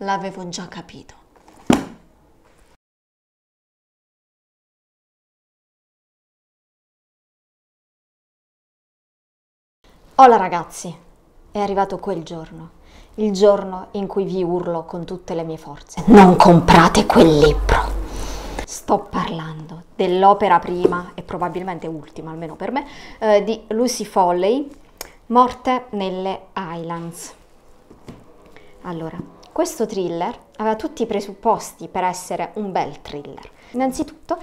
L'avevo già capito. Hola ragazzi, è arrivato quel giorno, il giorno in cui vi urlo con tutte le mie forze. Non comprate quel libro! Sto parlando dell'opera prima e probabilmente ultima, almeno per me, eh, di Lucy Foley, Morte nelle Highlands. Allora, questo thriller aveva tutti i presupposti per essere un bel thriller. Innanzitutto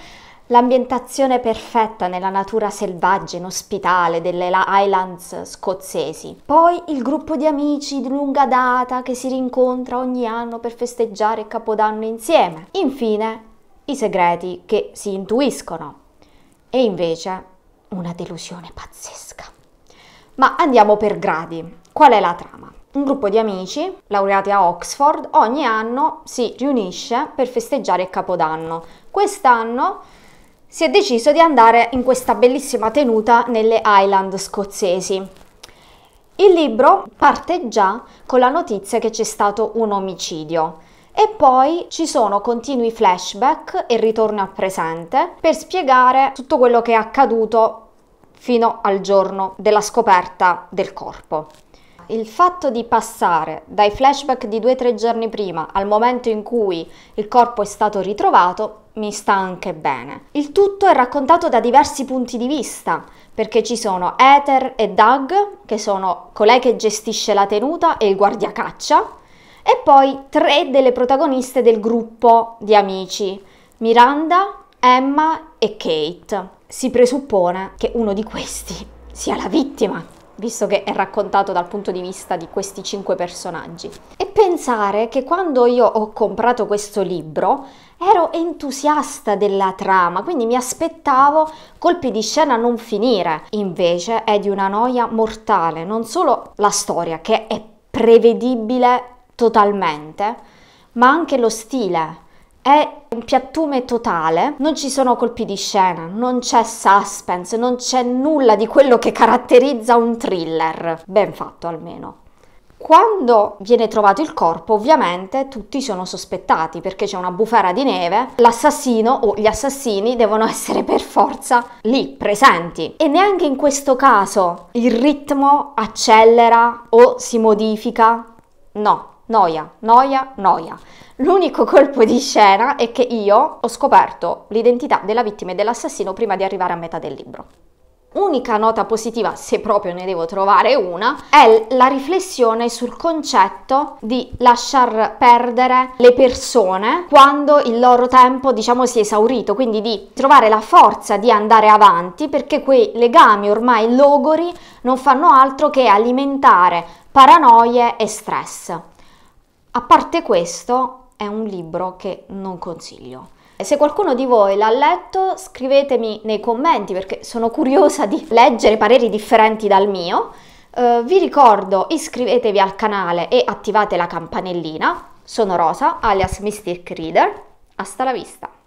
l'ambientazione perfetta nella natura selvaggia e inospitale delle Highlands scozzesi. Poi il gruppo di amici di lunga data che si rincontra ogni anno per festeggiare Capodanno insieme. Infine, i segreti che si intuiscono. E invece una delusione pazzesca. Ma andiamo per gradi. Qual è la trama? un gruppo di amici laureati a Oxford ogni anno si riunisce per festeggiare il Capodanno. Quest'anno si è deciso di andare in questa bellissima tenuta nelle Highland scozzesi. Il libro parte già con la notizia che c'è stato un omicidio e poi ci sono continui flashback e ritorno al presente per spiegare tutto quello che è accaduto fino al giorno della scoperta del corpo il fatto di passare dai flashback di due o tre giorni prima al momento in cui il corpo è stato ritrovato mi sta anche bene. Il tutto è raccontato da diversi punti di vista, perché ci sono Ether e Doug, che sono colei che gestisce la tenuta e il guardiacaccia, e poi tre delle protagoniste del gruppo di amici, Miranda, Emma e Kate. Si presuppone che uno di questi sia la vittima visto che è raccontato dal punto di vista di questi cinque personaggi. E pensare che quando io ho comprato questo libro ero entusiasta della trama, quindi mi aspettavo colpi di scena a non finire. Invece è di una noia mortale, non solo la storia che è prevedibile totalmente, ma anche lo stile è un piattume totale, non ci sono colpi di scena, non c'è suspense, non c'è nulla di quello che caratterizza un thriller. Ben fatto almeno. Quando viene trovato il corpo, ovviamente tutti sono sospettati perché c'è una bufera di neve, l'assassino o gli assassini devono essere per forza lì presenti. E neanche in questo caso il ritmo accelera o si modifica. No, noia, noia, noia. L'unico colpo di scena è che io ho scoperto l'identità della vittima e dell'assassino prima di arrivare a metà del libro. Unica nota positiva, se proprio ne devo trovare una, è la riflessione sul concetto di lasciar perdere le persone quando il loro tempo, diciamo, si è esaurito, quindi di trovare la forza di andare avanti perché quei legami ormai logori non fanno altro che alimentare paranoie e stress. A parte questo, è un libro che non consiglio. Se qualcuno di voi l'ha letto, scrivetemi nei commenti perché sono curiosa di leggere pareri differenti dal mio. Uh, vi ricordo iscrivetevi al canale e attivate la campanellina. Sono Rosa, alias Mystic Reader. Hasta la vista!